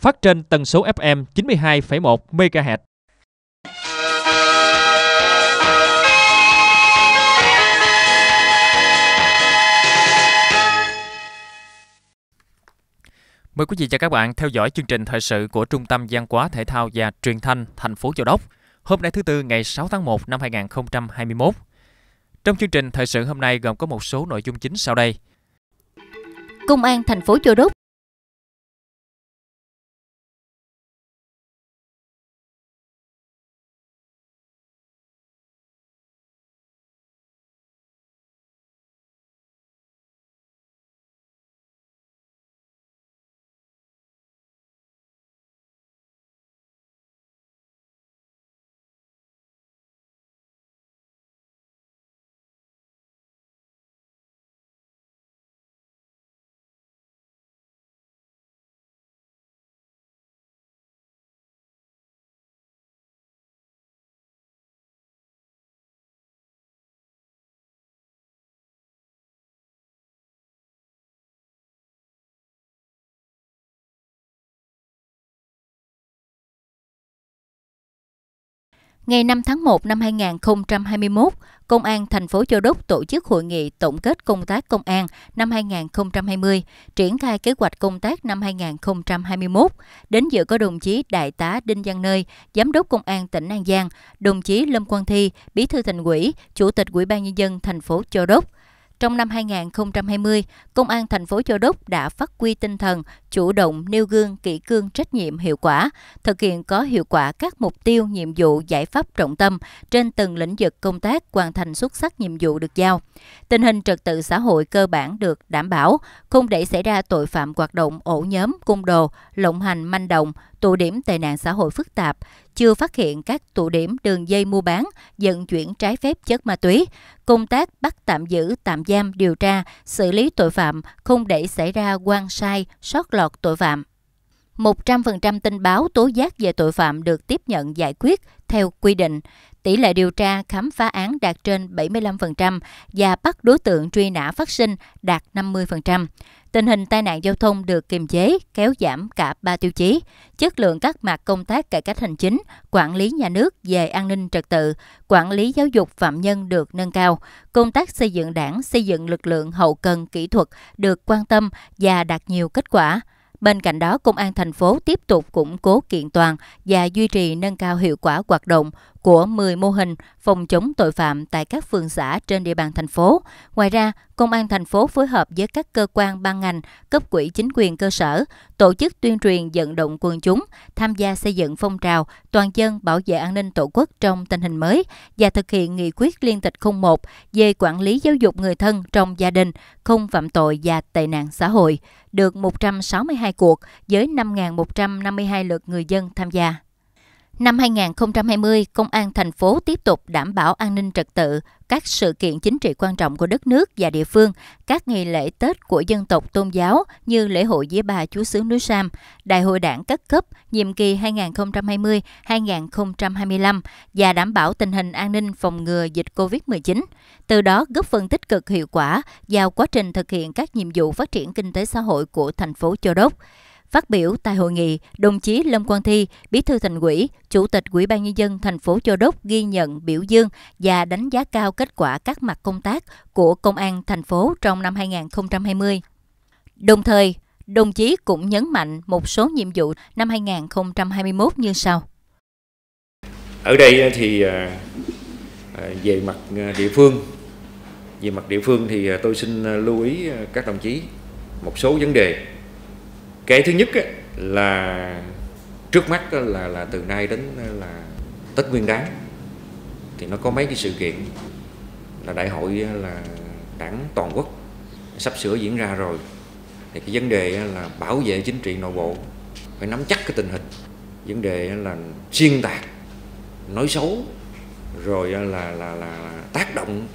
phát trên tần số FM 92,1 MHz. Mời quý vị và các bạn theo dõi chương trình thời sự của Trung tâm Văn Quá Thể thao và Truyền thanh thành phố Châu Đốc hôm nay thứ Tư ngày 6 tháng 1 năm 2021. Trong chương trình thời sự hôm nay gồm có một số nội dung chính sau đây. Công an thành phố Châu Đốc Ngày 5 tháng 1 năm 2021, Công an thành phố Châu Đốc tổ chức hội nghị tổng kết công tác công an năm 2020, triển khai kế hoạch công tác năm 2021. Đến dự có đồng chí Đại tá Đinh Văn Nơi, Giám đốc Công an tỉnh An Giang, đồng chí Lâm Quang Thi, Bí thư thành ủy, Chủ tịch Ủy ban nhân dân thành phố Châu Đốc, trong năm 2020, Công an thành phố Châu Đốc đã phát huy tinh thần chủ động nêu gương kỷ cương trách nhiệm hiệu quả, thực hiện có hiệu quả các mục tiêu, nhiệm vụ, giải pháp trọng tâm trên từng lĩnh vực công tác hoàn thành xuất sắc nhiệm vụ được giao. Tình hình trật tự xã hội cơ bản được đảm bảo, không để xảy ra tội phạm hoạt động ổ nhóm, cung đồ, lộng hành manh động, tụ điểm tệ nạn xã hội phức tạp, chưa phát hiện các tụ điểm đường dây mua bán, vận chuyển trái phép chất ma túy. Công tác bắt tạm giữ, tạm giam, điều tra, xử lý tội phạm, không để xảy ra quan sai, sót lọt tội phạm. 100% tin báo tố giác về tội phạm được tiếp nhận giải quyết theo quy định. Tỷ lệ điều tra khám phá án đạt trên 75% và bắt đối tượng truy nã phát sinh đạt 50% tình hình tai nạn giao thông được kiềm chế, kéo giảm cả ba tiêu chí, chất lượng các mặt công tác cải cách hành chính, quản lý nhà nước về an ninh trật tự, quản lý giáo dục phạm nhân được nâng cao, công tác xây dựng đảng, xây dựng lực lượng hậu cần kỹ thuật được quan tâm và đạt nhiều kết quả. Bên cạnh đó, Công an thành phố tiếp tục củng cố kiện toàn và duy trì nâng cao hiệu quả hoạt động của 10 mô hình phòng chống tội phạm tại các phường xã trên địa bàn thành phố. Ngoài ra, Công an thành phố phối hợp với các cơ quan ban ngành, cấp quỹ chính quyền cơ sở, tổ chức tuyên truyền vận động quần chúng, tham gia xây dựng phong trào toàn dân bảo vệ an ninh tổ quốc trong tình hình mới và thực hiện nghị quyết liên tịch 01 về quản lý giáo dục người thân trong gia đình, không phạm tội và tệ nạn xã hội, được 162 cuộc với 5.152 lượt người dân tham gia. Năm 2020, Công an thành phố tiếp tục đảm bảo an ninh trật tự, các sự kiện chính trị quan trọng của đất nước và địa phương, các nghi lễ Tết của dân tộc tôn giáo như lễ hội Dĩa Bà Chúa Sứ núi Sam, Đại hội đảng các cấp nhiệm kỳ 2020-2025 và đảm bảo tình hình an ninh phòng ngừa dịch COVID-19. Từ đó góp phần tích cực hiệu quả vào quá trình thực hiện các nhiệm vụ phát triển kinh tế xã hội của thành phố Châu Đốc. Phát biểu tại hội nghị, đồng chí Lâm Quang Thi, Bí thư Thành ủy, Chủ tịch Ủy ban nhân dân thành phố Châu Đốc ghi nhận, biểu dương và đánh giá cao kết quả các mặt công tác của công an thành phố trong năm 2020. Đồng thời, đồng chí cũng nhấn mạnh một số nhiệm vụ năm 2021 như sau. Ở đây thì à, à, về mặt à, địa phương, về mặt địa phương thì tôi xin lưu ý các đồng chí một số vấn đề cái thứ nhất là trước mắt là là từ nay đến là Tết Nguyên Đán thì nó có mấy cái sự kiện là đại hội là đảng toàn quốc sắp sửa diễn ra rồi thì cái vấn đề là bảo vệ chính trị nội bộ phải nắm chắc cái tình hình vấn đề là xuyên tạc nói xấu rồi là là là, là tác động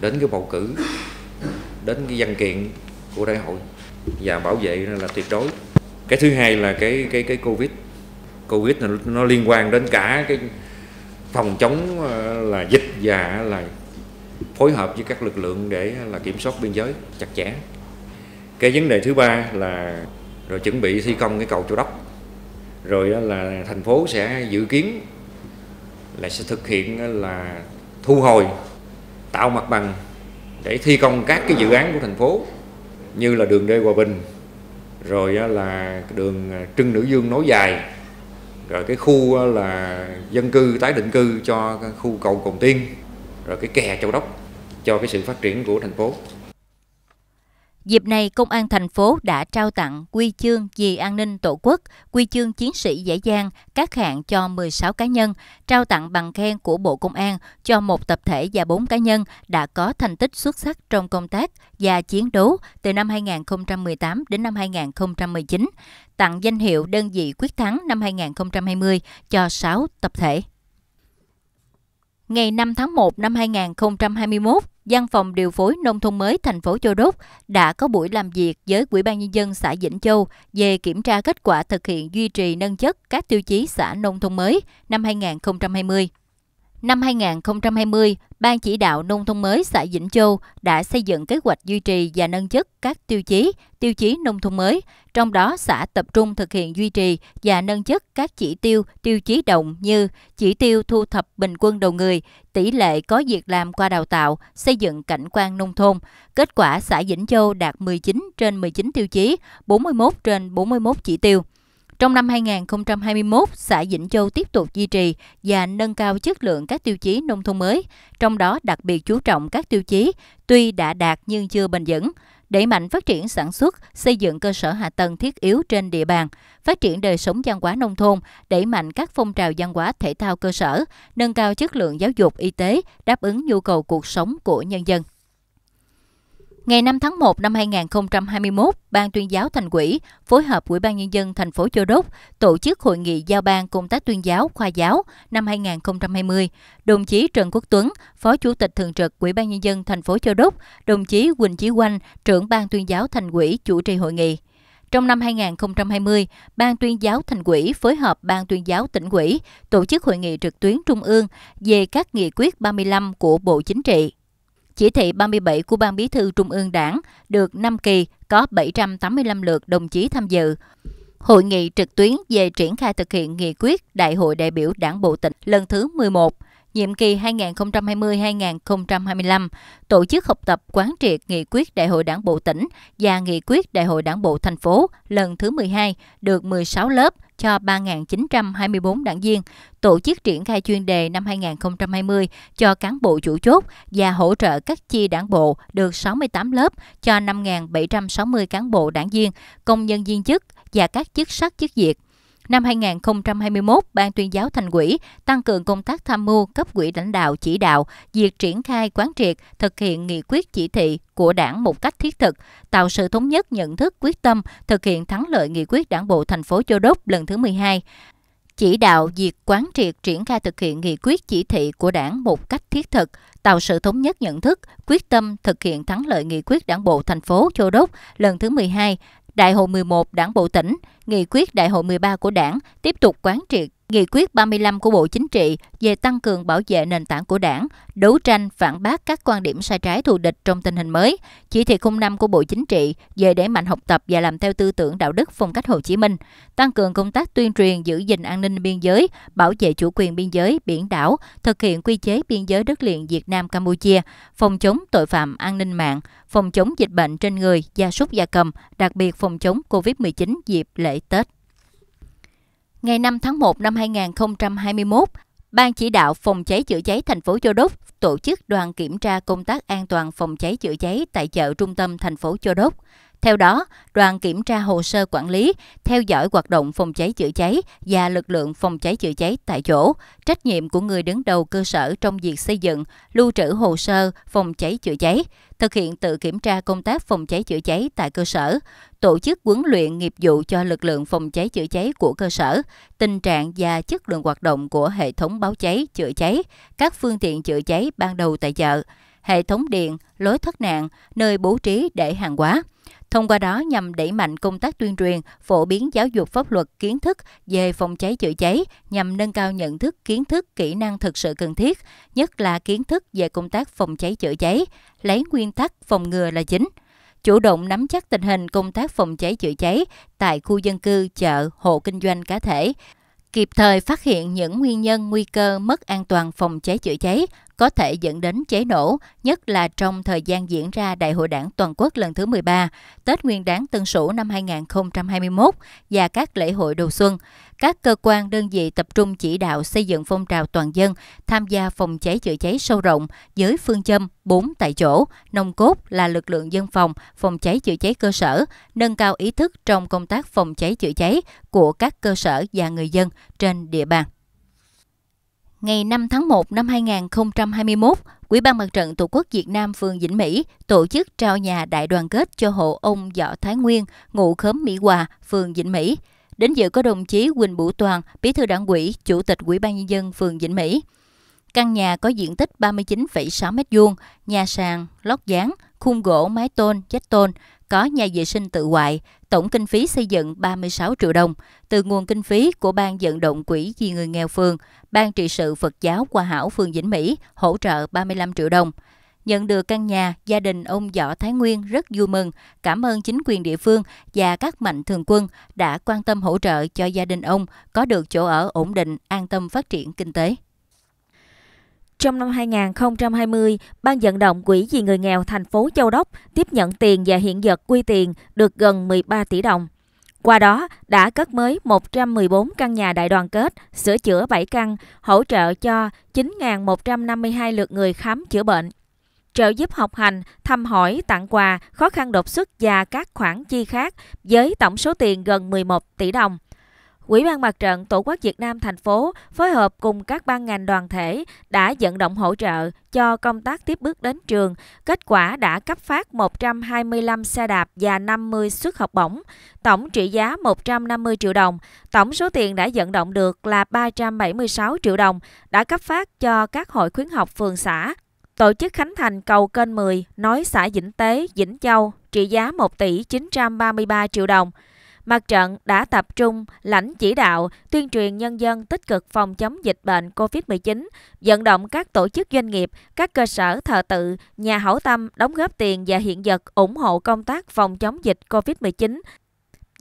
đến cái bầu cử đến cái văn kiện của đại hội và bảo vệ là tuyệt đối cái thứ hai là cái cái cái covid covid là nó liên quan đến cả cái phòng chống ờ, là dịch và là phối hợp với các lực lượng để là kiểm soát biên giới chặt chẽ cái vấn đề thứ ba là rồi chuẩn bị thi công cái cầu Châu Đốc rồi là thành phố sẽ dự kiến là sẽ thực hiện là thu hồi tạo mặt bằng để thi công các cái dự án của thành phố như là đường đê Hòa Bình rồi là đường à, Trưng Nữ Dương nối dài rồi cái khu là dân cư tái định cư cho khu cầu Cồn Tiên rồi cái kè Châu Đốc cho cái sự phát triển của thành phố Dịp này, Công an thành phố đã trao tặng quy chương vì an ninh tổ quốc, quy chương chiến sĩ dễ dàng các hạng cho 16 cá nhân, trao tặng bằng khen của Bộ Công an cho một tập thể và 4 cá nhân đã có thành tích xuất sắc trong công tác và chiến đấu từ năm 2018 đến năm 2019, tặng danh hiệu đơn vị quyết thắng năm 2020 cho 6 tập thể ngày 5 tháng 1 năm 2021, Văn phòng điều phối nông thôn mới thành phố Châu Đốc đã có buổi làm việc với Ủy ban nhân dân xã Vĩnh Châu về kiểm tra kết quả thực hiện duy trì nâng chất các tiêu chí xã nông thôn mới năm 2020. Năm 2020, Ban chỉ đạo nông thôn mới xã Vĩnh Châu đã xây dựng kế hoạch duy trì và nâng chất các tiêu chí, tiêu chí nông thôn mới, trong đó xã tập trung thực hiện duy trì và nâng chất các chỉ tiêu, tiêu chí động như chỉ tiêu thu thập bình quân đầu người, tỷ lệ có việc làm qua đào tạo, xây dựng cảnh quan nông thôn. Kết quả xã Vĩnh Châu đạt 19 trên 19 tiêu chí, 41 trên 41 chỉ tiêu. Trong năm 2021, xã Vĩnh Châu tiếp tục duy trì và nâng cao chất lượng các tiêu chí nông thôn mới, trong đó đặc biệt chú trọng các tiêu chí tuy đã đạt nhưng chưa bền vững, đẩy mạnh phát triển sản xuất, xây dựng cơ sở hạ tầng thiết yếu trên địa bàn, phát triển đời sống văn hóa nông thôn, đẩy mạnh các phong trào văn hóa thể thao cơ sở, nâng cao chất lượng giáo dục y tế, đáp ứng nhu cầu cuộc sống của nhân dân. Ngày 5 tháng 1 năm 2021, Ban tuyên giáo Thành ủy phối hợp Ủy ban Nhân dân thành phố Châu Đốc tổ chức hội nghị giao ban công tác tuyên giáo khoa giáo năm 2020. Đồng chí Trần Quốc Tuấn, Phó Chủ tịch Thường trực Ủy ban Nhân dân thành phố Châu Đốc, đồng chí Quỳnh Chí quanh trưởng Ban tuyên giáo Thành ủy chủ trì hội nghị. Trong năm 2020, Ban tuyên giáo Thành ủy phối hợp Ban tuyên giáo tỉnh ủy tổ chức hội nghị trực tuyến trung ương về các nghị quyết 35 của Bộ Chính trị. Chỉ thị 37 của Ban Bí thư Trung ương Đảng được 5 kỳ có 785 lượt đồng chí tham dự. Hội nghị trực tuyến về triển khai thực hiện nghị quyết Đại hội đại biểu Đảng Bộ tỉnh lần thứ 11 – nhiệm kỳ 2020-2025, tổ chức học tập quán triệt nghị quyết Đại hội Đảng bộ tỉnh và nghị quyết Đại hội Đảng bộ thành phố lần thứ 12 được 16 lớp cho 3.924 đảng viên, tổ chức triển khai chuyên đề năm 2020 cho cán bộ chủ chốt và hỗ trợ các chi đảng bộ được 68 lớp cho 5.760 cán bộ đảng viên, công nhân viên chức và các chức sắc chức việc. Năm 2021, Ban tuyên giáo thành quỹ tăng cường công tác tham mưu cấp quỹ lãnh đạo chỉ đạo, việc triển khai quán triệt, thực hiện nghị quyết chỉ thị của đảng một cách thiết thực, tạo sự thống nhất nhận thức quyết tâm thực hiện thắng lợi nghị quyết đảng bộ thành phố Châu Đốc lần thứ 12 chỉ đạo việc quán triệt triển khai thực hiện nghị quyết chỉ thị của đảng một cách thiết thực, tạo sự thống nhất nhận thức, quyết tâm thực hiện thắng lợi nghị quyết đảng bộ thành phố Châu Đốc lần thứ 12, Đại hội 11 Đảng Bộ tỉnh, nghị quyết Đại hội 13 của Đảng tiếp tục quán triệt Nghị quyết 35 của Bộ Chính trị về tăng cường bảo vệ nền tảng của đảng, đấu tranh phản bác các quan điểm sai trái thù địch trong tình hình mới, chỉ thị 05 của Bộ Chính trị về đẩy mạnh học tập và làm theo tư tưởng đạo đức phong cách Hồ Chí Minh, tăng cường công tác tuyên truyền giữ gìn an ninh biên giới, bảo vệ chủ quyền biên giới, biển đảo, thực hiện quy chế biên giới đất liền Việt Nam Campuchia, phòng chống tội phạm an ninh mạng, phòng chống dịch bệnh trên người, gia súc gia cầm, đặc biệt phòng chống COVID-19 dịp lễ Tết ngày 5 tháng 1 năm 2021, Ban chỉ đạo phòng cháy chữa cháy thành phố Châu Đốc tổ chức đoàn kiểm tra công tác an toàn phòng cháy chữa cháy tại chợ trung tâm thành phố Châu Đốc. Theo đó, đoàn kiểm tra hồ sơ quản lý, theo dõi hoạt động phòng cháy chữa cháy và lực lượng phòng cháy chữa cháy tại chỗ, trách nhiệm của người đứng đầu cơ sở trong việc xây dựng, lưu trữ hồ sơ phòng cháy chữa cháy, thực hiện tự kiểm tra công tác phòng cháy chữa cháy tại cơ sở, tổ chức huấn luyện nghiệp vụ cho lực lượng phòng cháy chữa cháy của cơ sở, tình trạng và chất lượng hoạt động của hệ thống báo cháy, chữa cháy, các phương tiện chữa cháy ban đầu tại chợ, hệ thống điện, lối thoát nạn, nơi bố trí để hàng hóa. Thông qua đó nhằm đẩy mạnh công tác tuyên truyền, phổ biến giáo dục pháp luật kiến thức về phòng cháy chữa cháy nhằm nâng cao nhận thức kiến thức kỹ năng thực sự cần thiết, nhất là kiến thức về công tác phòng cháy chữa cháy, lấy nguyên tắc phòng ngừa là chính chủ động nắm chắc tình hình công tác phòng cháy chữa cháy tại khu dân cư, chợ, hộ kinh doanh cá thể, kịp thời phát hiện những nguyên nhân nguy cơ mất an toàn phòng cháy chữa cháy, có thể dẫn đến cháy nổ, nhất là trong thời gian diễn ra Đại hội Đảng toàn quốc lần thứ 13, Tết Nguyên đán Tân Sửu năm 2021 và các lễ hội đầu xuân. Các cơ quan đơn vị tập trung chỉ đạo xây dựng phong trào toàn dân tham gia phòng cháy chữa cháy sâu rộng với phương châm 4 tại chỗ, nồng cốt là lực lượng dân phòng, phòng cháy chữa cháy cơ sở, nâng cao ý thức trong công tác phòng cháy chữa cháy của các cơ sở và người dân trên địa bàn ngày 5 tháng 1 năm 2021, quỹ ban Mặt trận Tổ quốc Việt Nam phường Vĩnh Mỹ tổ chức trao nhà đại đoàn kết cho hộ ông Võ Thái Nguyên, ngụ khóm Mỹ Hòa, phường Vĩnh Mỹ. Đến dự có đồng chí Quỳnh Bủ Toàn, Bí thư Đảng ủy, Chủ tịch Ủy ban nhân dân phường Vĩnh Mỹ. Căn nhà có diện tích 39,6 m2, nhà sàn, lót dáng, khung gỗ mái tôn, vách tôn, có nhà vệ sinh tự hoại, Tổng kinh phí xây dựng 36 triệu đồng từ nguồn kinh phí của Ban vận động quỹ vì người nghèo phường, Ban trị sự Phật giáo Hòa hảo phường Vĩnh Mỹ hỗ trợ 35 triệu đồng. Nhận được căn nhà, gia đình ông Võ Thái Nguyên rất vui mừng, cảm ơn chính quyền địa phương và các mạnh thường quân đã quan tâm hỗ trợ cho gia đình ông có được chỗ ở ổn định, an tâm phát triển kinh tế. Trong năm 2020, Ban vận động Quỹ vì người nghèo thành phố Châu Đốc tiếp nhận tiền và hiện vật quy tiền được gần 13 tỷ đồng. Qua đó, đã cất mới 114 căn nhà đại đoàn kết, sửa chữa 7 căn, hỗ trợ cho 9.152 lượt người khám chữa bệnh. Trợ giúp học hành, thăm hỏi, tặng quà, khó khăn đột xuất và các khoản chi khác với tổng số tiền gần 11 tỷ đồng. Quỹ ban Mặt trận Tổ quốc Việt Nam thành phố phối hợp cùng các ban ngành đoàn thể đã vận động hỗ trợ cho công tác tiếp bước đến trường. Kết quả đã cấp phát 125 xe đạp và 50 suất học bổng, tổng trị giá 150 triệu đồng. Tổng số tiền đã vận động được là 376 triệu đồng, đã cấp phát cho các hội khuyến học phường xã, tổ chức khánh thành cầu kênh 10, nói xã Vĩnh Tế, Vĩnh Châu, trị giá 1 tỷ 933 triệu đồng mặt trận đã tập trung lãnh chỉ đạo tuyên truyền nhân dân tích cực phòng chống dịch bệnh COVID-19, vận động các tổ chức doanh nghiệp, các cơ sở thờ tự, nhà hảo tâm đóng góp tiền và hiện vật ủng hộ công tác phòng chống dịch COVID-19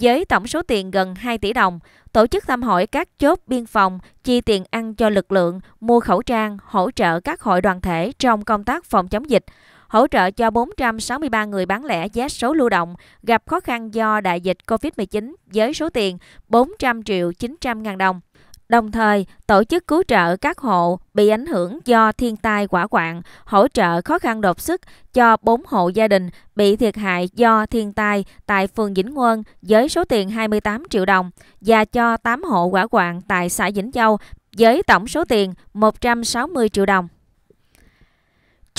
với tổng số tiền gần 2 tỷ đồng, tổ chức thăm hỏi các chốt biên phòng, chi tiền ăn cho lực lượng, mua khẩu trang, hỗ trợ các hội đoàn thể trong công tác phòng chống dịch hỗ trợ cho 463 người bán lẻ giá số lưu động gặp khó khăn do đại dịch COVID-19 với số tiền 400 triệu 900 ngàn đồng. Đồng thời, tổ chức cứu trợ các hộ bị ảnh hưởng do thiên tai quả quạng, hỗ trợ khó khăn đột xuất cho 4 hộ gia đình bị thiệt hại do thiên tai tại phường Vĩnh Nguân với số tiền 28 triệu đồng và cho 8 hộ quả quạng tại xã Vĩnh Châu với tổng số tiền 160 triệu đồng.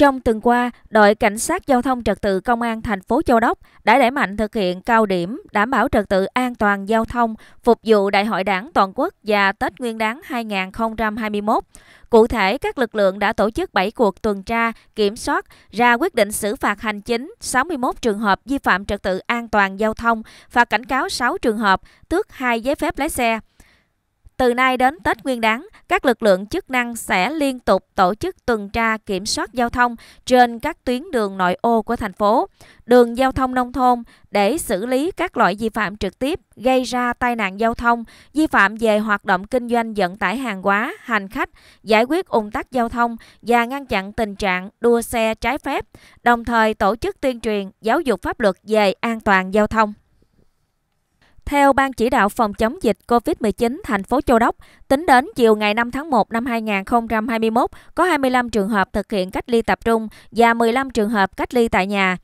Trong tuần qua, đội cảnh sát giao thông trật tự công an thành phố Châu Đốc đã đẩy mạnh thực hiện cao điểm đảm bảo trật tự an toàn giao thông phục vụ Đại hội Đảng toàn quốc và Tết Nguyên đán 2021. Cụ thể, các lực lượng đã tổ chức 7 cuộc tuần tra, kiểm soát, ra quyết định xử phạt hành chính 61 trường hợp vi phạm trật tự an toàn giao thông, phạt cảnh cáo 6 trường hợp, tước 2 giấy phép lái xe. Từ nay đến Tết Nguyên đán, các lực lượng chức năng sẽ liên tục tổ chức tuần tra kiểm soát giao thông trên các tuyến đường nội ô của thành phố, đường giao thông nông thôn để xử lý các loại vi phạm trực tiếp gây ra tai nạn giao thông, vi phạm về hoạt động kinh doanh vận tải hàng hóa, hành khách, giải quyết ủng tắc giao thông và ngăn chặn tình trạng đua xe trái phép, đồng thời tổ chức tuyên truyền giáo dục pháp luật về an toàn giao thông. Theo Ban chỉ đạo phòng chống dịch COVID-19 thành phố Châu Đốc, tính đến chiều ngày 5 tháng 1 năm 2021, có 25 trường hợp thực hiện cách ly tập trung và 15 trường hợp cách ly tại nhà.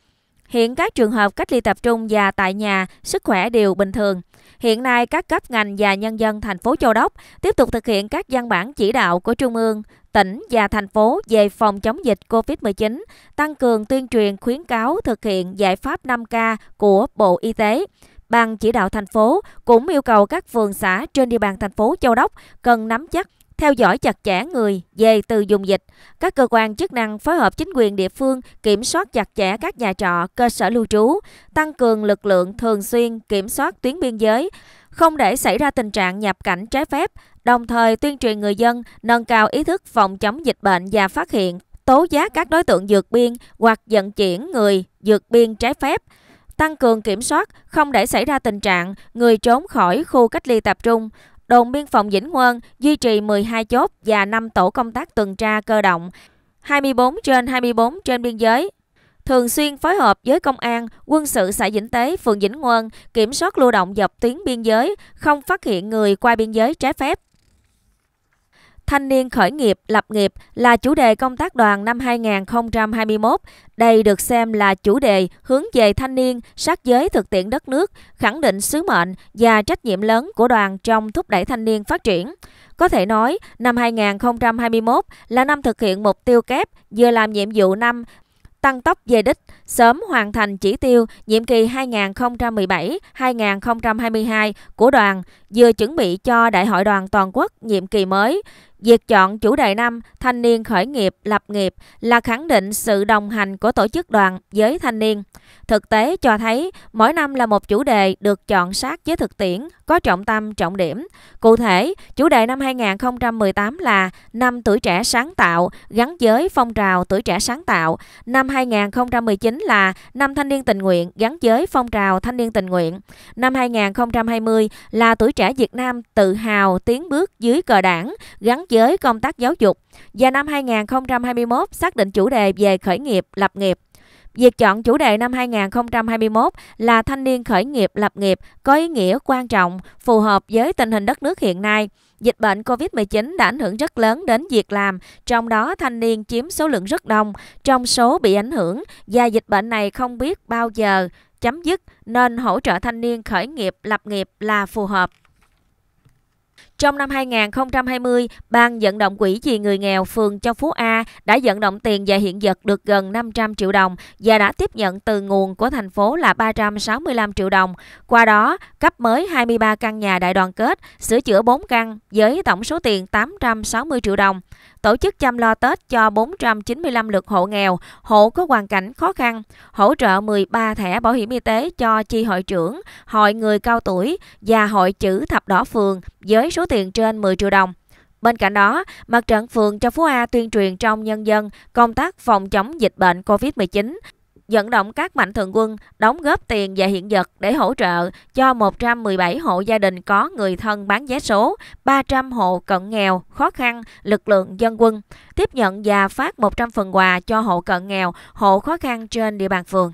Hiện các trường hợp cách ly tập trung và tại nhà sức khỏe đều bình thường. Hiện nay các cấp ngành và nhân dân thành phố Châu Đốc tiếp tục thực hiện các văn bản chỉ đạo của Trung ương, tỉnh và thành phố về phòng chống dịch COVID-19, tăng cường tuyên truyền khuyến cáo thực hiện giải pháp 5K của Bộ Y tế, Ban chỉ đạo thành phố cũng yêu cầu các phường xã trên địa bàn thành phố Châu Đốc cần nắm chắc theo dõi chặt chẽ người về từ vùng dịch. Các cơ quan chức năng phối hợp chính quyền địa phương kiểm soát chặt chẽ các nhà trọ, cơ sở lưu trú, tăng cường lực lượng thường xuyên kiểm soát tuyến biên giới, không để xảy ra tình trạng nhập cảnh trái phép, đồng thời tuyên truyền người dân nâng cao ý thức phòng chống dịch bệnh và phát hiện, tố giác các đối tượng dược biên hoặc vận chuyển người dược biên trái phép tăng cường kiểm soát, không để xảy ra tình trạng người trốn khỏi khu cách ly tập trung. Đồn biên phòng Vĩnh Huân duy trì 12 chốt và 5 tổ công tác tuần tra cơ động, 24 trên 24 trên biên giới, thường xuyên phối hợp với công an, quân sự xã Vĩnh Tế, phường Vĩnh Nguân kiểm soát lưu động dọc tuyến biên giới, không phát hiện người qua biên giới trái phép. Thanh niên khởi nghiệp, lập nghiệp là chủ đề công tác đoàn năm 2021. Đây được xem là chủ đề hướng về thanh niên, sát giới thực tiễn đất nước, khẳng định sứ mệnh và trách nhiệm lớn của đoàn trong thúc đẩy thanh niên phát triển. Có thể nói, năm 2021 là năm thực hiện mục tiêu kép, vừa làm nhiệm vụ năm tăng tốc về đích, sớm hoàn thành chỉ tiêu nhiệm kỳ 2017-2022 của đoàn, vừa chuẩn bị cho Đại hội đoàn toàn quốc nhiệm kỳ mới. Việc chọn chủ đề năm thanh niên khởi nghiệp lập nghiệp là khẳng định sự đồng hành của tổ chức đoàn với thanh niên. Thực tế cho thấy mỗi năm là một chủ đề được chọn sát với thực tiễn, có trọng tâm, trọng điểm. Cụ thể, chủ đề năm 2018 là năm tuổi trẻ sáng tạo gắn với phong trào tuổi trẻ sáng tạo. Năm 2019 là năm thanh niên tình nguyện gắn với phong trào thanh niên tình nguyện. Năm 2020 là tuổi trẻ Việt Nam tự hào tiến bước dưới cờ đảng gắn với công tác giáo dục và năm 2021 xác định chủ đề về khởi nghiệp, lập nghiệp. Việc chọn chủ đề năm 2021 là thanh niên khởi nghiệp lập nghiệp có ý nghĩa quan trọng, phù hợp với tình hình đất nước hiện nay. Dịch bệnh COVID-19 đã ảnh hưởng rất lớn đến việc làm, trong đó thanh niên chiếm số lượng rất đông trong số bị ảnh hưởng và dịch bệnh này không biết bao giờ chấm dứt nên hỗ trợ thanh niên khởi nghiệp lập nghiệp là phù hợp. Trong năm 2020, Ban vận động quỹ vì người nghèo phường Châu Phú A đã vận động tiền và hiện vật được gần 500 triệu đồng và đã tiếp nhận từ nguồn của thành phố là 365 triệu đồng. Qua đó, cấp mới 23 căn nhà đại đoàn kết, sửa chữa 4 căn với tổng số tiền 860 triệu đồng tổ chức chăm lo Tết cho 495 lượt hộ nghèo, hộ có hoàn cảnh khó khăn, hỗ trợ 13 thẻ bảo hiểm y tế cho chi hội trưởng, hội người cao tuổi và hội chữ thập đỏ phường với số tiền trên 10 triệu đồng. Bên cạnh đó, mặt trận phường cho Phú A tuyên truyền trong nhân dân công tác phòng chống dịch bệnh COVID-19, dẫn động các mạnh thường quân đóng góp tiền và hiện vật để hỗ trợ cho 117 hộ gia đình có người thân bán vé số, 300 hộ cận nghèo, khó khăn, lực lượng dân quân, tiếp nhận và phát 100 phần quà cho hộ cận nghèo, hộ khó khăn trên địa bàn phường.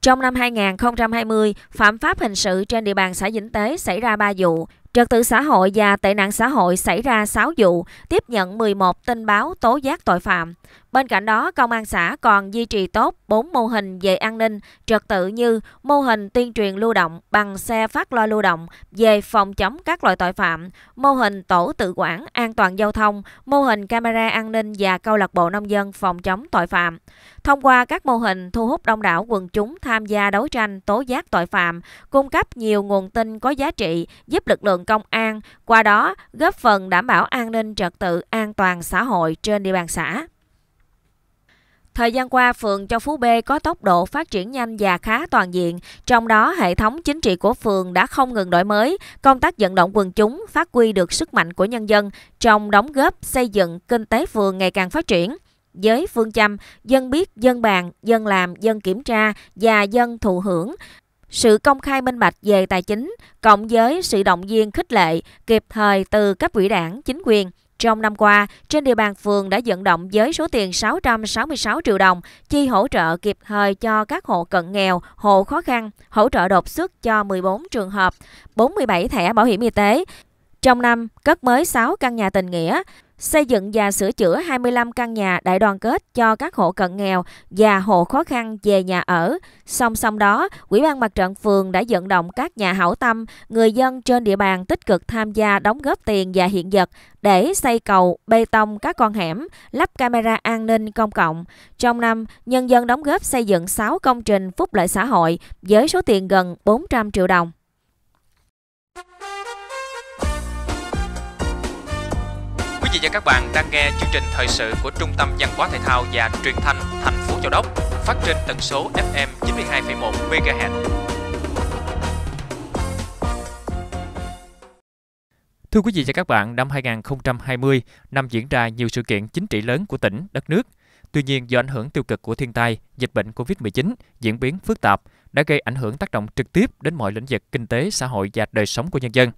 Trong năm 2020, phạm pháp hình sự trên địa bàn xã Vĩnh Tế xảy ra 3 vụ, Trật tự xã hội và tệ nạn xã hội xảy ra 6 vụ, tiếp nhận 11 tin báo tố giác tội phạm. Bên cạnh đó, công an xã còn duy trì tốt 4 mô hình về an ninh, trật tự như mô hình tuyên truyền lưu động bằng xe phát loa lưu động về phòng chống các loại tội phạm, mô hình tổ tự quản an toàn giao thông, mô hình camera an ninh và câu lạc bộ nông dân phòng chống tội phạm. Thông qua các mô hình thu hút đông đảo quần chúng tham gia đấu tranh tố giác tội phạm, cung cấp nhiều nguồn tin có giá trị giúp lực lượng công an, qua đó góp phần đảm bảo an ninh trật tự an toàn xã hội trên địa bàn xã. Thời gian qua, phường Châu Phú B có tốc độ phát triển nhanh và khá toàn diện. Trong đó, hệ thống chính trị của phường đã không ngừng đổi mới, công tác vận động quần chúng phát huy được sức mạnh của nhân dân trong đóng góp xây dựng kinh tế phường ngày càng phát triển với phương châm dân biết, dân bàn, dân làm, dân kiểm tra và dân thụ hưởng. Sự công khai minh bạch về tài chính cộng với sự động viên khích lệ kịp thời từ cấp ủy đảng, chính quyền trong năm qua, trên địa bàn phường đã vận động với số tiền 666 triệu đồng chi hỗ trợ kịp thời cho các hộ cận nghèo, hộ khó khăn, hỗ trợ đột xuất cho 14 trường hợp, 47 thẻ bảo hiểm y tế. Trong năm, cất mới 6 căn nhà tình nghĩa, xây dựng và sửa chữa 25 căn nhà đại đoàn kết cho các hộ cận nghèo và hộ khó khăn về nhà ở. Song song đó, Ủy ban Mặt trận phường đã vận động các nhà hảo tâm, người dân trên địa bàn tích cực tham gia đóng góp tiền và hiện vật để xây cầu, bê tông các con hẻm, lắp camera an ninh công cộng. Trong năm, nhân dân đóng góp xây dựng 6 công trình phúc lợi xã hội với số tiền gần 400 triệu đồng. vị và các bạn đang nghe chương trình thời sự của Trung tâm Văn hóa Thể thao và Truyền thanh thành phố Châu Đốc phát trên tần số FM 92,1 MHz. Thưa quý vị và các bạn, năm 2020, năm diễn ra nhiều sự kiện chính trị lớn của tỉnh, đất nước. Tuy nhiên, do ảnh hưởng tiêu cực của thiên tai, dịch bệnh COVID-19 diễn biến phức tạp đã gây ảnh hưởng tác động trực tiếp đến mọi lĩnh vực kinh tế, xã hội và đời sống của nhân dân.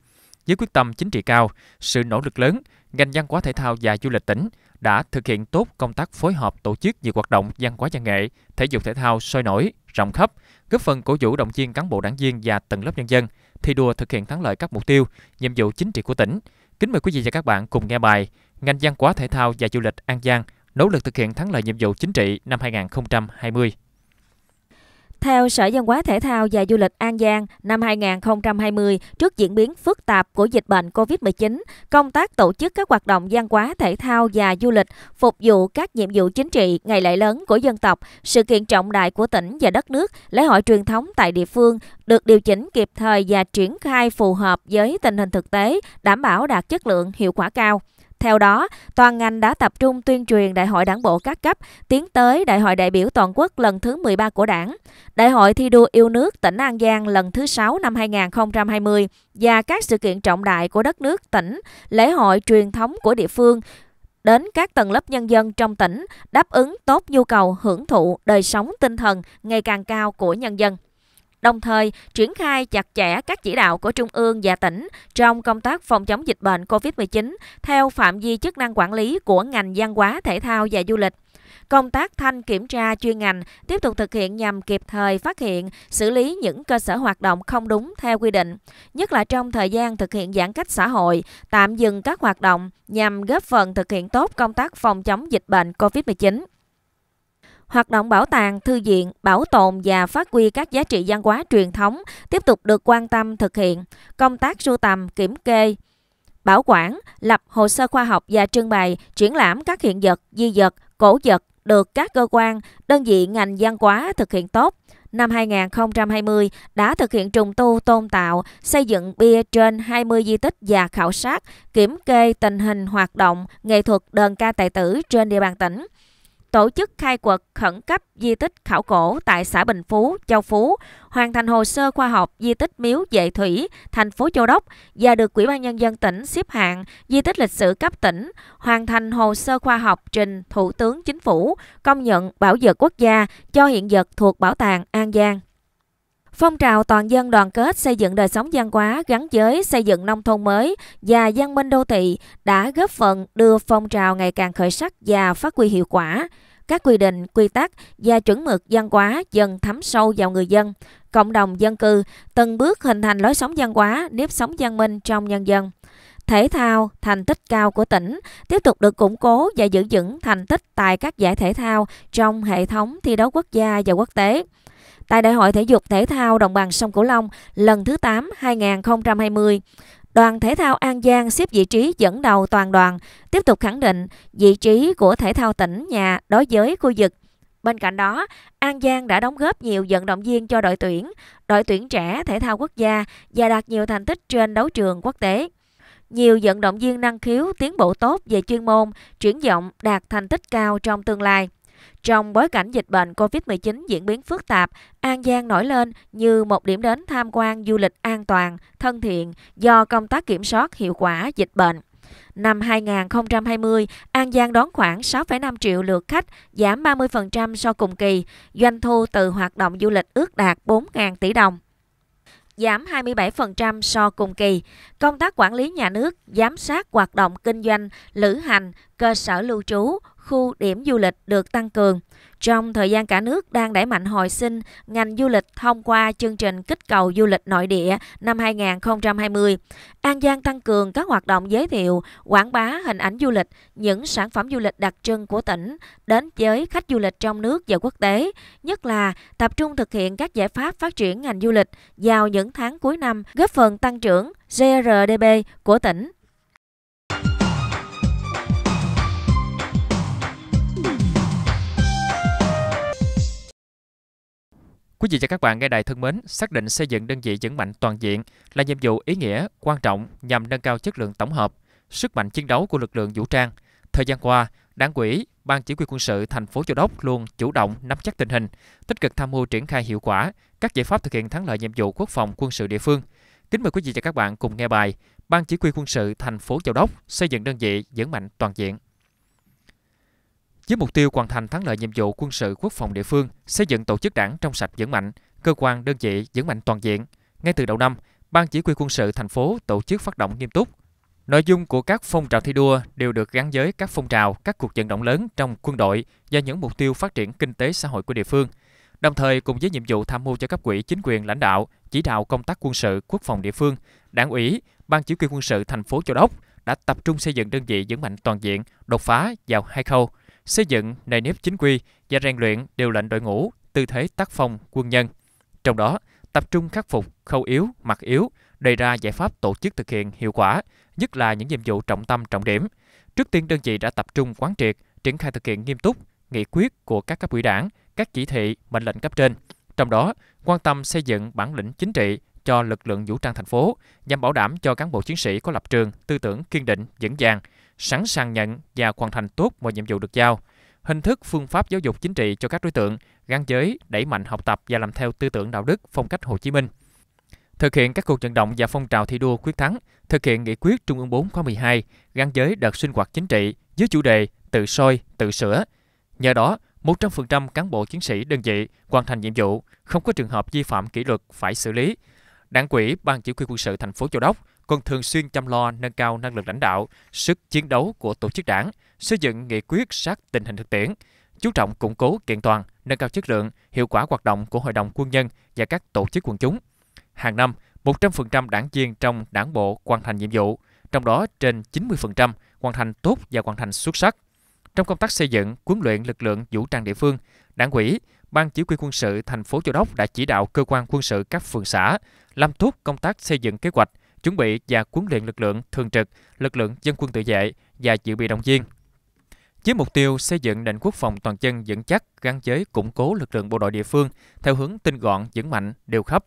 Với quyết tâm chính trị cao, sự nỗ lực lớn, ngành văn hóa thể thao và du lịch tỉnh đã thực hiện tốt công tác phối hợp tổ chức nhiều hoạt động văn hóa văn nghệ, thể dục thể thao sôi nổi, rộng khắp, góp phần cổ vũ động viên cán bộ đảng viên và tầng lớp nhân dân thi đua thực hiện thắng lợi các mục tiêu, nhiệm vụ chính trị của tỉnh. Kính mời quý vị và các bạn cùng nghe bài Ngành văn hóa thể thao và du lịch An Giang nỗ lực thực hiện thắng lợi nhiệm vụ chính trị năm 2020. Theo Sở Văn hóa Thể thao và Du lịch An Giang, năm 2020, trước diễn biến phức tạp của dịch bệnh COVID-19, công tác tổ chức các hoạt động văn hóa, thể thao và du lịch phục vụ các nhiệm vụ chính trị, ngày lễ lớn của dân tộc, sự kiện trọng đại của tỉnh và đất nước, lễ hội truyền thống tại địa phương được điều chỉnh kịp thời và triển khai phù hợp với tình hình thực tế, đảm bảo đạt chất lượng, hiệu quả cao. Theo đó, toàn ngành đã tập trung tuyên truyền đại hội đảng bộ các cấp tiến tới đại hội đại biểu toàn quốc lần thứ 13 của đảng, đại hội thi đua yêu nước tỉnh An Giang lần thứ 6 năm 2020 và các sự kiện trọng đại của đất nước tỉnh, lễ hội truyền thống của địa phương đến các tầng lớp nhân dân trong tỉnh đáp ứng tốt nhu cầu hưởng thụ đời sống tinh thần ngày càng cao của nhân dân đồng thời triển khai chặt chẽ các chỉ đạo của Trung ương và tỉnh trong công tác phòng chống dịch bệnh COVID-19 theo phạm vi chức năng quản lý của ngành văn hóa, thể thao và du lịch. Công tác thanh kiểm tra chuyên ngành tiếp tục thực hiện nhằm kịp thời phát hiện, xử lý những cơ sở hoạt động không đúng theo quy định, nhất là trong thời gian thực hiện giãn cách xã hội, tạm dừng các hoạt động nhằm góp phần thực hiện tốt công tác phòng chống dịch bệnh COVID-19. Hoạt động bảo tàng, thư viện, bảo tồn và phát huy các giá trị văn hóa truyền thống tiếp tục được quan tâm thực hiện. Công tác sưu tầm, kiểm kê, bảo quản, lập hồ sơ khoa học và trưng bày, triển lãm các hiện vật, di vật, cổ vật được các cơ quan, đơn vị ngành văn hóa thực hiện tốt. Năm 2020 đã thực hiện trùng tu tôn tạo, xây dựng bia trên 20 di tích và khảo sát, kiểm kê tình hình hoạt động nghệ thuật đơn ca tài tử trên địa bàn tỉnh tổ chức khai quật khẩn cấp di tích khảo cổ tại xã Bình Phú, Châu Phú, hoàn thành hồ sơ khoa học di tích miếu Vệ Thủy, thành phố Châu Đốc và được Ủy ban Nhân dân tỉnh xếp hạng di tích lịch sử cấp tỉnh, hoàn thành hồ sơ khoa học trình Thủ tướng Chính phủ công nhận bảo vật quốc gia cho hiện vật thuộc Bảo tàng An Giang. Phong trào toàn dân đoàn kết xây dựng đời sống văn hóa gắn với xây dựng nông thôn mới và văn minh đô thị đã góp phần đưa phong trào ngày càng khởi sắc và phát huy hiệu quả. Các quy định, quy tắc và chuẩn mực văn hóa dần thấm sâu vào người dân, cộng đồng dân cư, từng bước hình thành lối sống văn hóa, nếp sống văn minh trong nhân dân thể thao, thành tích cao của tỉnh tiếp tục được củng cố và giữ vững thành tích tại các giải thể thao trong hệ thống thi đấu quốc gia và quốc tế tại Đại hội Thể dục Thể thao Đồng bằng Sông Cửu Long lần thứ 8 2020. Đoàn thể thao An Giang xếp vị trí dẫn đầu toàn đoàn, tiếp tục khẳng định vị trí của thể thao tỉnh nhà đối với khu vực. Bên cạnh đó, An Giang đã đóng góp nhiều vận động viên cho đội tuyển, đội tuyển trẻ thể thao quốc gia và đạt nhiều thành tích trên đấu trường quốc tế. Nhiều vận động viên năng khiếu tiến bộ tốt về chuyên môn, chuyển vọng đạt thành tích cao trong tương lai. Trong bối cảnh dịch bệnh COVID-19 diễn biến phức tạp, An Giang nổi lên như một điểm đến tham quan du lịch an toàn, thân thiện do công tác kiểm soát hiệu quả dịch bệnh. Năm 2020, An Giang đón khoảng 6,5 triệu lượt khách, giảm 30% so cùng kỳ. Doanh thu từ hoạt động du lịch ước đạt 4.000 tỷ đồng giảm 27% so cùng kỳ. Công tác quản lý nhà nước, giám sát hoạt động kinh doanh, lữ hành, cơ sở lưu trú, khu điểm du lịch được tăng cường. Trong thời gian cả nước đang đẩy mạnh hồi sinh, ngành du lịch thông qua chương trình kích cầu du lịch nội địa năm 2020, An Giang tăng cường các hoạt động giới thiệu, quảng bá hình ảnh du lịch, những sản phẩm du lịch đặc trưng của tỉnh đến với khách du lịch trong nước và quốc tế, nhất là tập trung thực hiện các giải pháp phát triển ngành du lịch vào những tháng cuối năm, góp phần tăng trưởng GRDP của tỉnh. Quý vị và các bạn nghe đài thân mến, xác định xây dựng đơn vị vững mạnh toàn diện là nhiệm vụ ý nghĩa, quan trọng nhằm nâng cao chất lượng tổng hợp, sức mạnh chiến đấu của lực lượng vũ trang. Thời gian qua, Đảng ủy, Ban chỉ huy quân sự thành phố Châu Đốc luôn chủ động nắm chắc tình hình, tích cực tham mưu triển khai hiệu quả các giải pháp thực hiện thắng lợi nhiệm vụ quốc phòng quân sự địa phương. Kính mời quý vị và các bạn cùng nghe bài Ban chỉ huy quân sự thành phố Châu Đốc xây dựng đơn vị vững mạnh toàn diện. Với mục tiêu hoàn thành thắng lợi nhiệm vụ quân sự quốc phòng địa phương, xây dựng tổ chức đảng trong sạch vững mạnh, cơ quan đơn vị vững mạnh toàn diện, ngay từ đầu năm, Ban Chỉ huy quân sự thành phố tổ chức phát động nghiêm túc. Nội dung của các phong trào thi đua đều được gắn với các phong trào, các cuộc vận động lớn trong quân đội và những mục tiêu phát triển kinh tế xã hội của địa phương. Đồng thời cùng với nhiệm vụ tham mưu cho cấp quỹ chính quyền lãnh đạo, chỉ đạo công tác quân sự, quốc phòng địa phương, Đảng ủy, Ban Chỉ huy quân sự thành phố Châu Đốc đã tập trung xây dựng đơn vị vững mạnh toàn diện, đột phá vào hai khâu – xây dựng nề nếp chính quy và rèn luyện điều lệnh đội ngũ, tư thế tác phong quân nhân. Trong đó, tập trung khắc phục khâu yếu, mặt yếu, đề ra giải pháp tổ chức thực hiện hiệu quả, nhất là những nhiệm vụ trọng tâm trọng điểm. Trước tiên đơn vị đã tập trung quán triệt, triển khai thực hiện nghiêm túc nghị quyết của các cấp ủy đảng, các chỉ thị, mệnh lệnh cấp trên. Trong đó, quan tâm xây dựng bản lĩnh chính trị cho lực lượng vũ trang thành phố nhằm bảo đảm cho cán bộ chiến sĩ có lập trường, tư tưởng kiên định, vững vàng, sẵn sàng nhận và hoàn thành tốt mọi nhiệm vụ được giao. Hình thức phương pháp giáo dục chính trị cho các đối tượng gắn giới đẩy mạnh học tập và làm theo tư tưởng đạo đức phong cách Hồ Chí Minh. Thực hiện các cuộc vận động và phong trào thi đua quyết thắng, thực hiện nghị quyết Trung ương 4 khóa 12 gắn giới đợt sinh hoạt chính trị dưới chủ đề tự soi, tự sửa. Nhờ đó, 100% cán bộ chiến sĩ đơn vị hoàn thành nhiệm vụ, không có trường hợp vi phạm kỷ luật phải xử lý. Đảng quỹ Ban chỉ huy quân sự thành phố Châu Đốc còn thường xuyên chăm lo nâng cao năng lực lãnh đạo, sức chiến đấu của tổ chức đảng, xây dựng nghị quyết sát tình hình thực tiễn, chú trọng củng cố kiện toàn, nâng cao chất lượng, hiệu quả hoạt động của Hội đồng quân nhân và các tổ chức quần chúng. Hàng năm, 100% đảng viên trong đảng bộ hoàn thành nhiệm vụ, trong đó trên 90% hoàn thành tốt và hoàn thành xuất sắc. Trong công tác xây dựng, huấn luyện lực lượng vũ trang địa phương, Đảng ủy, Ban chỉ huy quân sự thành phố Châu Đốc đã chỉ đạo cơ quan quân sự các phường xã làm tốt công tác xây dựng kế hoạch, chuẩn bị và huấn luyện lực lượng thường trực, lực lượng dân quân tự vệ và dự bị động viên. Với mục tiêu xây dựng nền quốc phòng toàn dân vững chắc gắn giới, củng cố lực lượng bộ đội địa phương theo hướng tinh gọn, vững mạnh, đều khắp.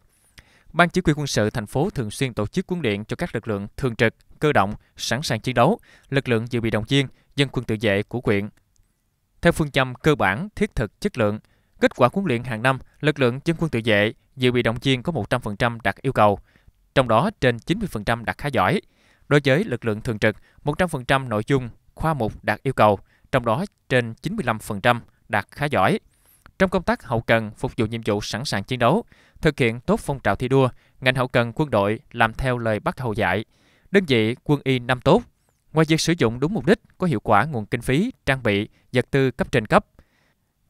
Ban chỉ huy quân sự thành phố thường xuyên tổ chức huấn luyện cho các lực lượng thường trực, cơ động, sẵn sàng chiến đấu, lực lượng dự bị động viên, dân quân tự vệ của quyện. Theo phương châm cơ bản, thiết thực, chất lượng, kết quả huấn luyện hàng năm, lực lượng dân quân tự vệ, dự bị động viên có 100% đạt yêu cầu – trong đó trên 90% đạt khá giỏi. Đối với lực lượng thường trực, 100% nội dung khoa mục đạt yêu cầu, trong đó trên 95% đạt khá giỏi. Trong công tác hậu cần phục vụ nhiệm vụ sẵn sàng chiến đấu, thực hiện tốt phong trào thi đua, ngành hậu cần quân đội làm theo lời Bác Hồ dạy, đơn vị quân y năm tốt. Ngoài việc sử dụng đúng mục đích, có hiệu quả nguồn kinh phí, trang bị, vật tư cấp trên cấp,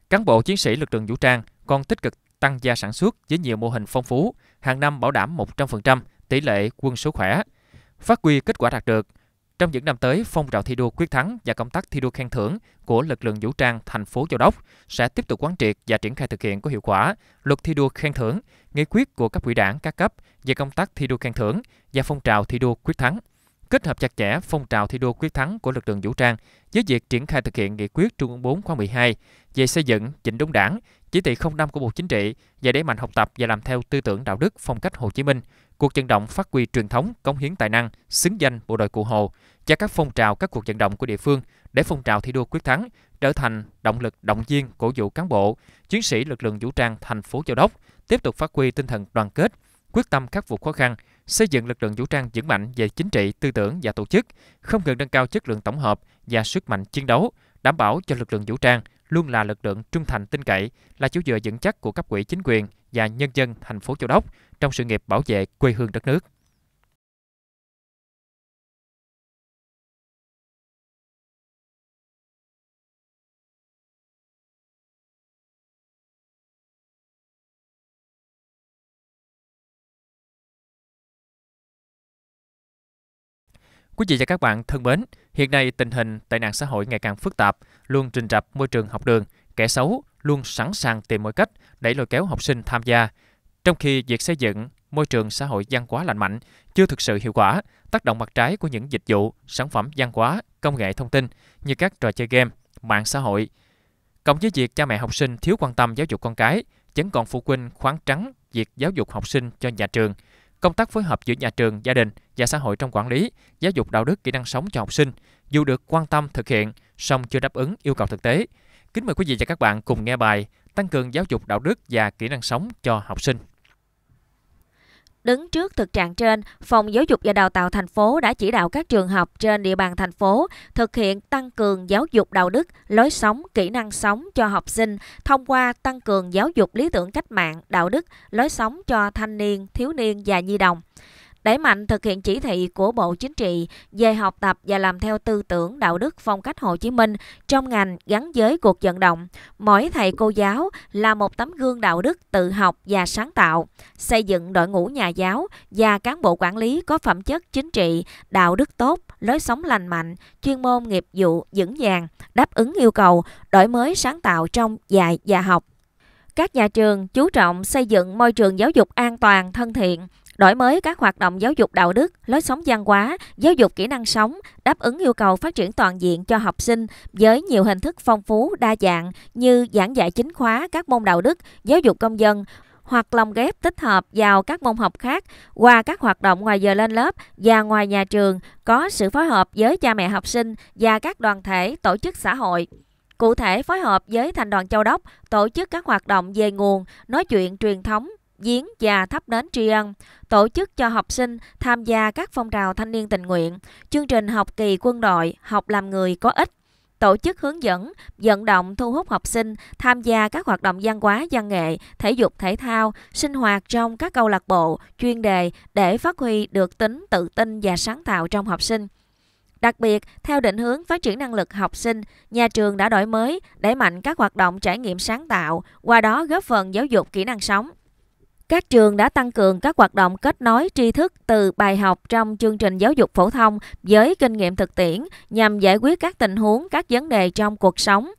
cán bộ chiến sĩ lực lượng vũ trang còn tích cực tăng gia sản xuất với nhiều mô hình phong phú, hàng năm bảo đảm 100% tỷ lệ quân số khỏe, phát huy kết quả đạt được. Trong những năm tới, phong trào thi đua quyết thắng và công tác thi đua khen thưởng của lực lượng vũ trang thành phố Châu Đốc sẽ tiếp tục quán triệt và triển khai thực hiện có hiệu quả luật thi đua khen thưởng, nghị quyết của các ủy đảng các cấp về công tác thi đua khen thưởng và phong trào thi đua quyết thắng kết hợp chặt chẽ phong trào thi đua quyết thắng của lực lượng vũ trang với việc triển khai thực hiện nghị quyết Trung ương 4 khóa 12 về xây dựng chỉnh đốn Đảng, chỉ thị 05 của Bộ Chính trị và đẩy mạnh học tập và làm theo tư tưởng đạo đức phong cách Hồ Chí Minh, cuộc vận động phát huy truyền thống, cống hiến tài năng, xứng danh bộ đội cụ Hồ cho các phong trào các cuộc vận động của địa phương để phong trào thi đua quyết thắng trở thành động lực động viên cổ vũ cán bộ, chiến sĩ lực lượng vũ trang thành phố Châu Đốc tiếp tục phát huy tinh thần đoàn kết, quyết tâm khắc phục khó khăn, xây dựng lực lượng vũ trang vững mạnh về chính trị, tư tưởng và tổ chức, không ngừng nâng cao chất lượng tổng hợp và sức mạnh chiến đấu, đảm bảo cho lực lượng vũ trang luôn là lực lượng trung thành tin cậy, là chỗ dựa vững chắc của cấp ủy chính quyền và nhân dân thành phố Châu Đốc trong sự nghiệp bảo vệ quê hương đất nước. Quý vị và các bạn thân mến, hiện nay tình hình tệ nạn xã hội ngày càng phức tạp, luôn trình rập môi trường học đường kẻ xấu luôn sẵn sàng tìm mọi cách đẩy lôi kéo học sinh tham gia. Trong khi việc xây dựng môi trường xã hội văn hóa lành mạnh chưa thực sự hiệu quả, tác động mặt trái của những dịch vụ, sản phẩm văn hóa, công nghệ thông tin như các trò chơi game, mạng xã hội, cộng với việc cha mẹ học sinh thiếu quan tâm giáo dục con cái, vẫn còn phụ huynh khoáng trắng việc giáo dục học sinh cho nhà trường. Công tác phối hợp giữa nhà trường, gia đình và xã hội trong quản lý, giáo dục đạo đức kỹ năng sống cho học sinh dù được quan tâm thực hiện song chưa đáp ứng yêu cầu thực tế. Kính mời quý vị và các bạn cùng nghe bài Tăng cường giáo dục đạo đức và kỹ năng sống cho học sinh. Đứng trước thực trạng trên, Phòng Giáo dục và Đào tạo thành phố đã chỉ đạo các trường học trên địa bàn thành phố thực hiện tăng cường giáo dục đạo đức, lối sống, kỹ năng sống cho học sinh thông qua tăng cường giáo dục lý tưởng cách mạng, đạo đức, lối sống cho thanh niên, thiếu niên và nhi đồng đẩy mạnh thực hiện chỉ thị của Bộ Chính trị về học tập và làm theo tư tưởng đạo đức phong cách Hồ Chí Minh trong ngành gắn với cuộc vận động. Mỗi thầy cô giáo là một tấm gương đạo đức tự học và sáng tạo, xây dựng đội ngũ nhà giáo và cán bộ quản lý có phẩm chất chính trị, đạo đức tốt, lối sống lành mạnh, chuyên môn nghiệp vụ vững vàng, đáp ứng yêu cầu đổi mới sáng tạo trong dạy và học các nhà trường chú trọng xây dựng môi trường giáo dục an toàn thân thiện đổi mới các hoạt động giáo dục đạo đức, lối sống văn hóa, giáo dục kỹ năng sống, đáp ứng yêu cầu phát triển toàn diện cho học sinh với nhiều hình thức phong phú, đa dạng như giảng dạy chính khóa các môn đạo đức, giáo dục công dân, hoặc lồng ghép tích hợp vào các môn học khác qua các hoạt động ngoài giờ lên lớp và ngoài nhà trường có sự phối hợp với cha mẹ học sinh và các đoàn thể tổ chức xã hội cụ thể phối hợp với thành đoàn châu đốc tổ chức các hoạt động về nguồn nói chuyện truyền thống giếng và thắp nến tri ân, tổ chức cho học sinh tham gia các phong trào thanh niên tình nguyện, chương trình học kỳ quân đội, học làm người có ích, tổ chức hướng dẫn, vận động thu hút học sinh tham gia các hoạt động văn hóa, văn nghệ, thể dục thể thao, sinh hoạt trong các câu lạc bộ, chuyên đề để phát huy được tính tự tin và sáng tạo trong học sinh. Đặc biệt, theo định hướng phát triển năng lực học sinh, nhà trường đã đổi mới, đẩy mạnh các hoạt động trải nghiệm sáng tạo, qua đó góp phần giáo dục kỹ năng sống. Các trường đã tăng cường các hoạt động kết nối tri thức từ bài học trong chương trình giáo dục phổ thông với kinh nghiệm thực tiễn nhằm giải quyết các tình huống, các vấn đề trong cuộc sống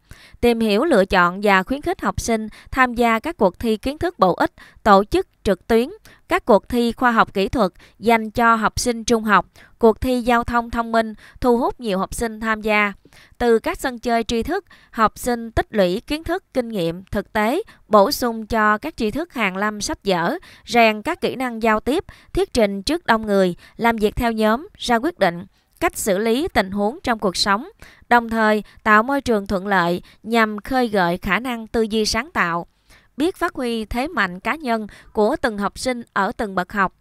tìm hiểu lựa chọn và khuyến khích học sinh tham gia các cuộc thi kiến thức bổ ích, tổ chức trực tuyến, các cuộc thi khoa học kỹ thuật dành cho học sinh trung học, cuộc thi giao thông thông minh thu hút nhiều học sinh tham gia. Từ các sân chơi tri thức, học sinh tích lũy kiến thức, kinh nghiệm, thực tế, bổ sung cho các tri thức hàng lâm sách vở, rèn các kỹ năng giao tiếp, thuyết trình trước đông người, làm việc theo nhóm, ra quyết định, cách xử lý tình huống trong cuộc sống, đồng thời tạo môi trường thuận lợi nhằm khơi gợi khả năng tư duy sáng tạo, biết phát huy thế mạnh cá nhân của từng học sinh ở từng bậc học.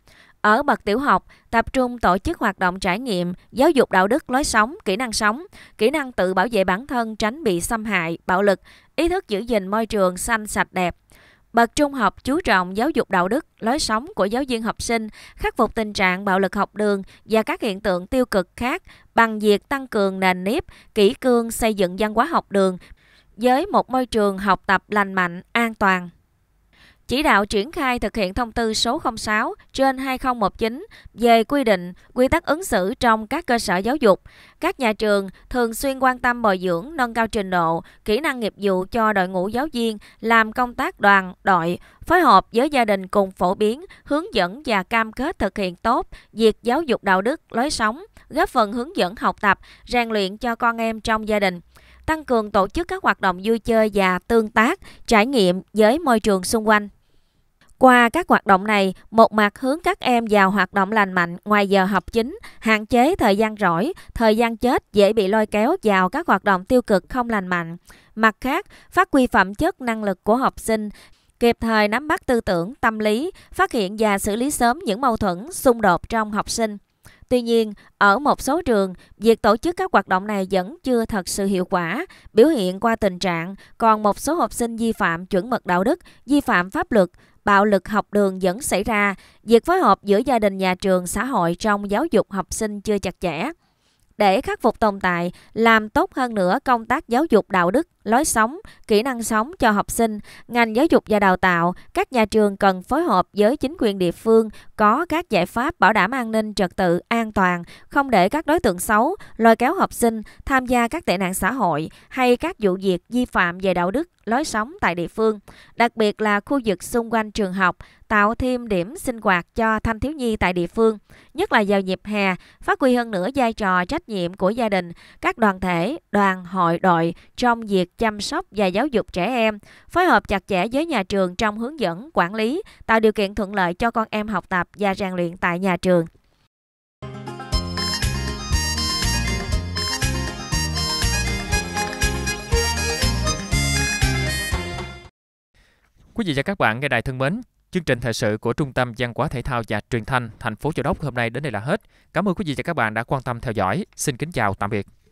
Ở bậc tiểu học, tập trung tổ chức hoạt động trải nghiệm, giáo dục đạo đức lối sống, kỹ năng sống, kỹ năng tự bảo vệ bản thân tránh bị xâm hại, bạo lực, ý thức giữ gìn môi trường xanh sạch đẹp, Bậc trung học chú trọng giáo dục đạo đức, lối sống của giáo viên học sinh, khắc phục tình trạng bạo lực học đường và các hiện tượng tiêu cực khác bằng việc tăng cường nền nếp, kỹ cương xây dựng văn hóa học đường với một môi trường học tập lành mạnh, an toàn. Chỉ đạo triển khai thực hiện thông tư số 06 trên 2019 về quy định quy tắc ứng xử trong các cơ sở giáo dục. Các nhà trường thường xuyên quan tâm bồi dưỡng, nâng cao trình độ, kỹ năng nghiệp vụ cho đội ngũ giáo viên làm công tác đoàn, đội, phối hợp với gia đình cùng phổ biến, hướng dẫn và cam kết thực hiện tốt việc giáo dục đạo đức, lối sống, góp phần hướng dẫn học tập, rèn luyện cho con em trong gia đình tăng cường tổ chức các hoạt động vui chơi và tương tác, trải nghiệm với môi trường xung quanh. Qua các hoạt động này, một mặt hướng các em vào hoạt động lành mạnh ngoài giờ học chính, hạn chế thời gian rỗi, thời gian chết dễ bị lôi kéo vào các hoạt động tiêu cực không lành mạnh. Mặt khác, phát huy phẩm chất năng lực của học sinh, kịp thời nắm bắt tư tưởng, tâm lý, phát hiện và xử lý sớm những mâu thuẫn, xung đột trong học sinh. Tuy nhiên, ở một số trường, việc tổ chức các hoạt động này vẫn chưa thật sự hiệu quả, biểu hiện qua tình trạng còn một số học sinh vi phạm chuẩn mực đạo đức, vi phạm pháp luật, bạo lực học đường vẫn xảy ra, việc phối hợp giữa gia đình nhà trường xã hội trong giáo dục học sinh chưa chặt chẽ. Để khắc phục tồn tại, làm tốt hơn nữa công tác giáo dục đạo đức lối sống, kỹ năng sống cho học sinh, ngành giáo dục và đào tạo, các nhà trường cần phối hợp với chính quyền địa phương có các giải pháp bảo đảm an ninh trật tự an toàn, không để các đối tượng xấu lôi kéo học sinh tham gia các tệ nạn xã hội hay các vụ việc vi phạm về đạo đức, lối sống tại địa phương, đặc biệt là khu vực xung quanh trường học, tạo thêm điểm sinh hoạt cho thanh thiếu nhi tại địa phương, nhất là vào dịp hè, phát huy hơn nữa vai trò trách nhiệm của gia đình, các đoàn thể, đoàn, hội, đội trong việc chăm sóc và giáo dục trẻ em, phối hợp chặt chẽ với nhà trường trong hướng dẫn, quản lý, tạo điều kiện thuận lợi cho con em học tập và rèn luyện tại nhà trường. Quý vị và các bạn nghe đài thân mến, chương trình thời sự của Trung tâm Văn hóa Thể thao và Truyền thanh thành phố Châu Đốc hôm nay đến đây là hết. Cảm ơn quý vị và các bạn đã quan tâm theo dõi. Xin kính chào tạm biệt.